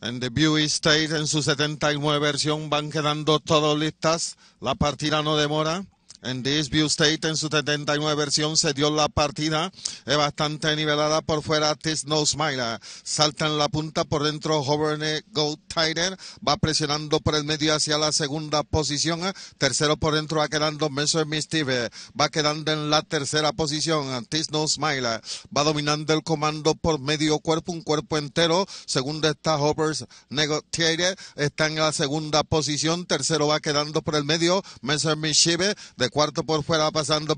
En The State, en su 79 versión, van quedando todos listas. La partida no demora. En Disview State en su 79 versión se dio la partida es bastante nivelada por fuera Tis No Salta en la punta por dentro Hoverne Go Va presionando por el medio hacia la segunda posición. Tercero por dentro va quedando Messer Mistive. Va quedando en la tercera posición. Tis No Va dominando el comando por medio cuerpo, un cuerpo entero. Segundo está Hovers Negotiator. Está en la segunda posición. Tercero va quedando por el medio Messer Mistive. De cuarto por fuera va pasando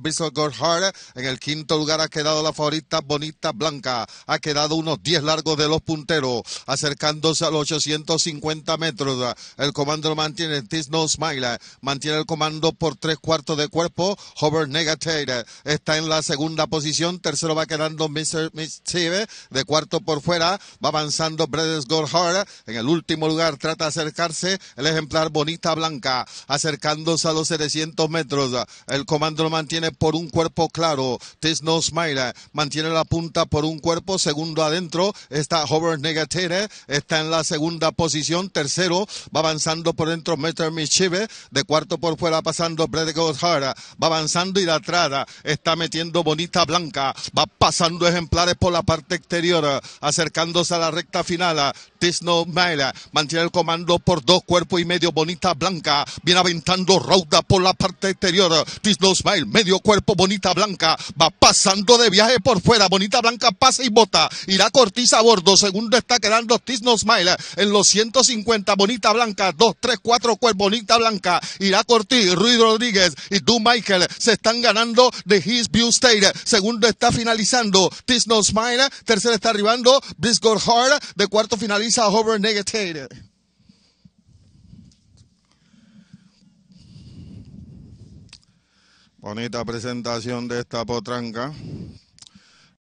En el quinto lugar ha quedado la favorita Bonita Blanca. Ha quedado unos 10 largos de los punteros, acercándose a los 850 metros. El comando mantiene Tis No Smile. Mantiene el comando por tres cuartos de cuerpo. Hover Negative está en la segunda posición. Tercero va quedando Mr. De cuarto por fuera va avanzando Bredes Hard. En el último lugar trata de acercarse el ejemplar Bonita Blanca, acercándose a los 700 metros. El comando lo mantiene por un cuerpo claro. Tisno smile mantiene la punta por un cuerpo. Segundo adentro está Hover Negatere. Está en la segunda posición. Tercero va avanzando por dentro Meter Michive. De cuarto por fuera pasando Brede Hara, Va avanzando y la trada está metiendo Bonita Blanca. Va pasando ejemplares por la parte exterior. Acercándose a la recta final. Tisno Mayra mantiene el comando por dos cuerpos y medio. Bonita Blanca viene aventando Rauda por la parte exterior. Smile, medio cuerpo, bonita blanca. Va pasando de viaje por fuera. Bonita blanca pasa y bota. Irá Cortiz a bordo. Segundo está quedando Tisno Smile en los 150. Bonita blanca, 2, 3, 4 cuerpos. Bonita blanca. Irá Cortiz, Ruiz Rodríguez y Du Michael se están ganando de His View State. Segundo está finalizando Tisno Smile. Tercero está arribando Briscoe Hard. De cuarto finaliza Hover Negative. Bonita presentación de esta potranca.